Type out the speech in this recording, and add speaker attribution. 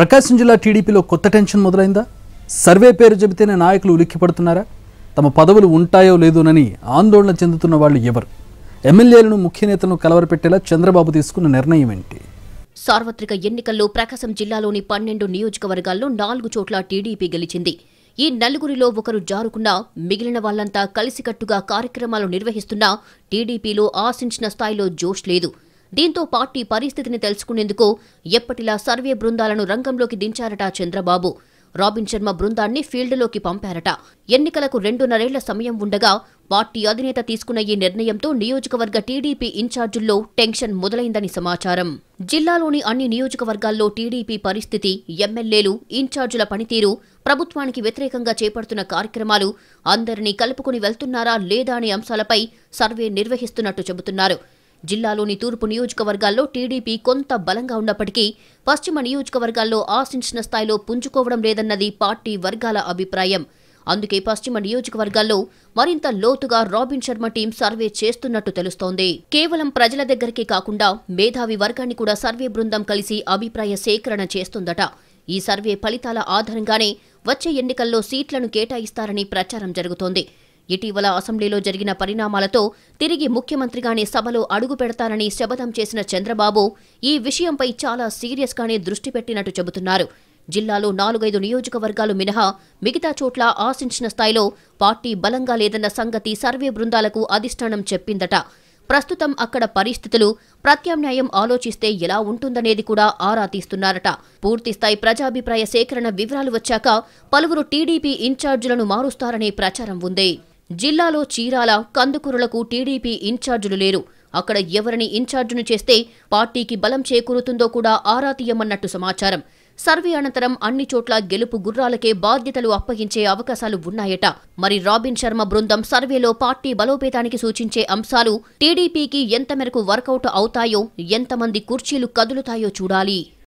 Speaker 1: ప్రకాశం జిల్లా టీడీపీలో కొత్త టెన్షన్ మొదలైందా సర్వే పేరు చెబితేనే నాయకులు ఉలిక్కిపడుతున్నారా తమ పదవులు ఉంటాయో లేదోనని ఆందోళన చెందుతున్న వాళ్ళు ఎవరు ఎమ్మెల్యేలను ముఖ్య నేతలను కలవరపెట్టేలా చంద్రబాబు తీసుకున్న నిర్ణయం ఏంటి
Speaker 2: సార్వత్రిక ఎన్నికల్లో ప్రకాశం జిల్లాలోని పన్నెండు నియోజకవర్గాల్లో నాలుగు చోట్ల టీడీపీ గెలిచింది ఈ నలుగురిలో ఒకరు జారుకున్నా మిగిలిన వాళ్లంతా కలిసికట్టుగా కార్యక్రమాలు నిర్వహిస్తున్నా టీడీపీలో ఆశించిన స్థాయిలో జోష్ లేదు దీంతో పార్టీ పరిస్థితిని తెలుసుకునేందుకు ఎప్పటిలా సర్వే బృందాలను రంగంలోకి దించారట చంద్రబాబు రాబిన్ శర్మ బృందాన్ని ఫీల్డ్లోకి పంపారట ఎన్నికలకు రెండున్నరేళ్ల సమయం ఉండగా పార్టీ అధినేత తీసుకున్న ఈ నిర్ణయంతో నియోజకవర్గ టీడీపీ ఇన్ఛార్జీల్లో టెన్షన్ మొదలైందని సమాచారం జిల్లాలోని అన్ని నియోజకవర్గాల్లో టీడీపీ పరిస్థితి ఎమ్మెల్యేలు ఇన్ఛార్జీల పనితీరు ప్రభుత్వానికి వ్యతిరేకంగా చేపడుతున్న కార్యక్రమాలు అందరినీ కలుపుకుని వెళ్తున్నారా లేదా అనే అంశాలపై సర్వే నిర్వహిస్తున్నట్టు చెబుతున్నారు జిల్లాలోని తూర్పు నియోజకవర్గాల్లో టీడీపీ కొంత బలంగా ఉన్నప్పటికీ పశ్చిమ నియోజకవర్గాల్లో ఆశించిన స్థాయిలో పుంజుకోవడం లేదన్నది పార్టీ వర్గాల అభిప్రాయం అందుకే పశ్చిమ నియోజకవర్గాల్లో మరింత లోతుగా రాబిన్ శర్మ టీం సర్వే చేస్తున్నట్టు తెలుస్తోంది కేవలం ప్రజల దగ్గరికే కాకుండా మేధావి వర్గాన్ని కూడా సర్వే బృందం కలిసి అభిప్రాయ సేకరణ చేస్తుందట ఈ సర్వే ఫలితాల ఆధారంగానే వచ్చే ఎన్నికల్లో సీట్లను కేటాయిస్తారని ప్రచారం జరుగుతోంది ఇటీవల అసెంబ్లీలో జరిగిన పరిణామాలతో తిరిగి ముఖ్యమంత్రిగానే సభలో అడుగు పెడతానని శపథం చేసిన చంద్రబాబు ఈ విషయంపై చాలా సీరియస్ గానే దృష్టి పెట్టినట్టు చెబుతున్నారు జిల్లాలో నాలుగైదు నియోజకవర్గాలు మినహా మిగతా చోట్ల ఆశించిన స్థాయిలో పార్టీ బలంగా లేదన్న సంగతి సర్వే బృందాలకు అధిష్టానం చెప్పిందట ప్రస్తుతం అక్కడ పరిస్థితులు ప్రత్యామ్నాయం ఆలోచిస్తే ఎలా ఉంటుందనేది కూడా ఆరా తీస్తున్నారట పూర్తిస్థాయి ప్రజాభిప్రాయ సేకరణ వివరాలు వచ్చాక పలువురు టీడీపీ ఇన్ఛార్జీలను మారుస్తారనే ప్రచారం ఉంది జిల్లాలో చీరాల కందుకూరులకు టీడీపీ ఇన్ఛార్జులు లేరు అక్కడ ఎవరిని ఇన్ఛార్జును చేస్తే పార్టీకి బలం చేకూరుతుందో కూడా ఆరా తీయమన్నట్టు సమాచారం సర్వే అనంతరం అన్ని చోట్ల గెలుపు గుర్రాలకే బాధ్యతలు అప్పగించే అవకాశాలు ఉన్నాయట మరి రాబిన్ శర్మ బృందం సర్వేలో పార్టీ బలోపేతానికి సూచించే అంశాలు టీడీపీకి ఎంత మేరకు వర్కౌట్ అవుతాయో ఎంతమంది కుర్చీలు కదులుతాయో చూడాలి